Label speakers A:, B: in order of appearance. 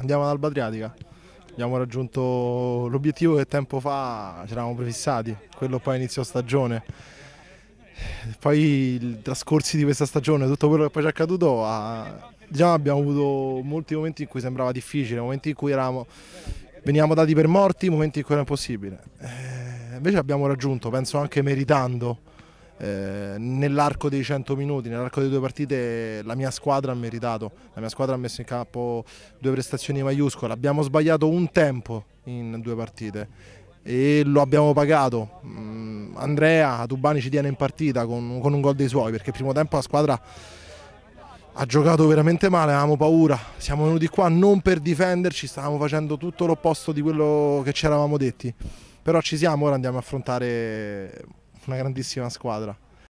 A: andiamo ad Alba Adriatica. Abbiamo raggiunto l'obiettivo che tempo fa ci eravamo prefissati, quello poi inizio stagione. Poi i trascorsi di questa stagione, tutto quello che poi ci è accaduto, ha, diciamo, abbiamo avuto molti momenti in cui sembrava difficile, momenti in cui eravamo, venivamo dati per morti, momenti in cui era impossibile. Eh, invece abbiamo raggiunto, penso anche meritando, eh, nell'arco dei 100 minuti, nell'arco delle due partite la mia squadra ha meritato, la mia squadra ha messo in campo due prestazioni maiuscole, abbiamo sbagliato un tempo in due partite e lo abbiamo pagato. Mm, Andrea Tubani ci tiene in partita con, con un gol dei suoi perché il primo tempo la squadra ha giocato veramente male, avevamo paura, siamo venuti qua non per difenderci, stavamo facendo tutto l'opposto di quello che ci eravamo detti, però ci siamo, ora andiamo a affrontare una grandissima squadra.